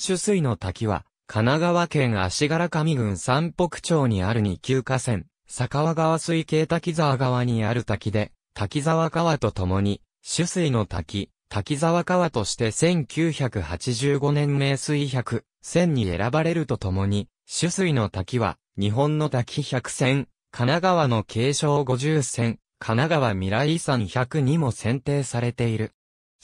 取水の滝は、神奈川県足柄上郡三北町にある二級河川、坂和川水系滝沢川にある滝で、滝沢川と共に、取水の滝、滝沢川として1985年名水百、選に選ばれるとともに、取水の滝は、日本の滝百選、神奈川の継承50選、神奈川未来遺産百にも選定されている。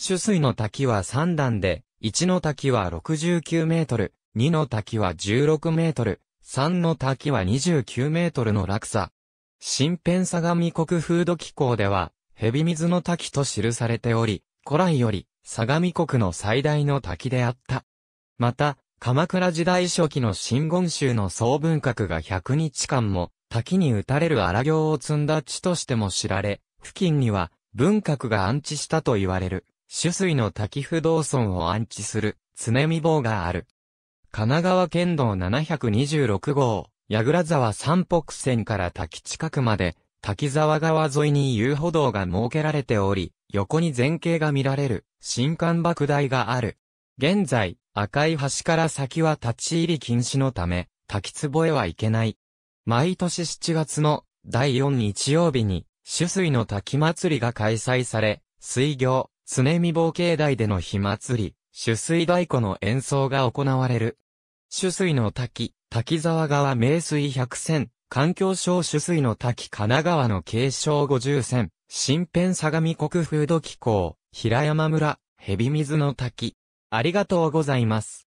取水の滝は三段で、1の滝は69メートル、2の滝は16メートル、3の滝は29メートルの落差。新編相模国風土機構では、蛇水の滝と記されており、古来より、相模国の最大の滝であった。また、鎌倉時代初期の新言宗の総文閣が100日間も、滝に打たれる荒行を積んだ地としても知られ、付近には文閣が安置したと言われる。取水の滝不動村を安置する常見坊がある。神奈川県道726号、矢倉沢三北線から滝近くまで、滝沢川沿いに遊歩道が設けられており、横に前景が見られる、新幹爆台がある。現在、赤い橋から先は立ち入り禁止のため、滝壺へは行けない。毎年7月の第4日曜日に、取水の滝祭りが開催され、水行、常見冒険台での火祭り、取水太鼓の演奏が行われる。取水の滝、滝沢川名水百選、環境省取水の滝神奈川の継承五十選、新編相模国風土機構、平山村、蛇水の滝。ありがとうございます。